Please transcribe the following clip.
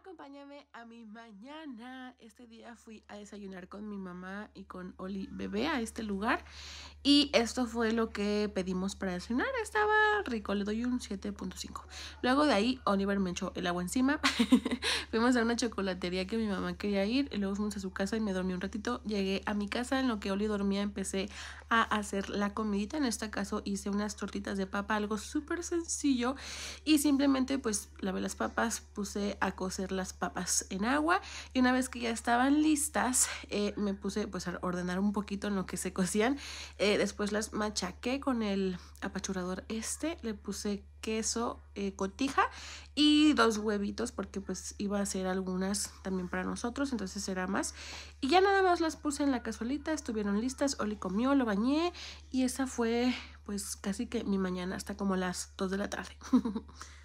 Acompáñame a mi mañana. Este día fui a desayunar con mi mamá y con Oli Bebé a este lugar y esto fue lo que pedimos para cenar. Estaba rico, le doy un 7.5. Luego de ahí, Oliver me echó el agua encima. fuimos a una chocolatería que mi mamá quería ir. Y luego fuimos a su casa y me dormí un ratito. Llegué a mi casa, en lo que Oli dormía, empecé a hacer la comidita. En este caso, hice unas tortitas de papa, algo súper sencillo. Y simplemente, pues, lavé las papas, puse a cocer las papas en agua. Y una vez que ya estaban listas, eh, me puse, pues, a ordenar un poquito en lo que se cocían. Eh, después las machaqué con el apachurador este. Le puse queso eh, cotija y dos huevitos porque pues iba a hacer algunas también para nosotros. Entonces era más. Y ya nada más las puse en la cazuelita. Estuvieron listas. Oli comió, lo bañé. Y esa fue pues casi que mi mañana hasta como las 2 de la tarde.